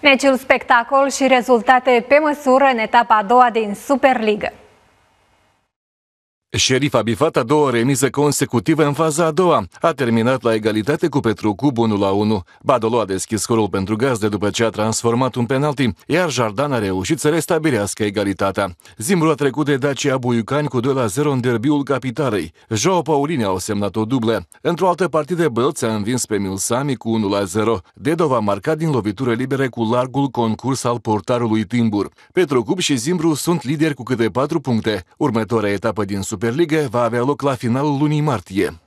Meciul spectacol și rezultate pe măsură în etapa a doua din Superliga. Șerif a bifat a doua remiză consecutivă în faza a doua. A terminat la egalitate cu Petru Petrucu 1 la 1. Badolo a deschis scorul pentru gazde după ce a transformat un penalti, iar Jardan a reușit să restabilească egalitatea. Zimbru a trecut de Dacia Buiucani cu 2 la 0 în derbiul capitalei. Joao Paulini a semnat o dublă. Într-o altă partidă, Bălț a învins pe Milsami cu 1 la 0. Dedov a marcat din lovitură libere cu largul concurs al portarului Timbur. Petru Petrucup și Zimbru sunt lideri cu câte 4 puncte. Următoarea etapă din Super Superliga va avea loc la finalul lunii martie.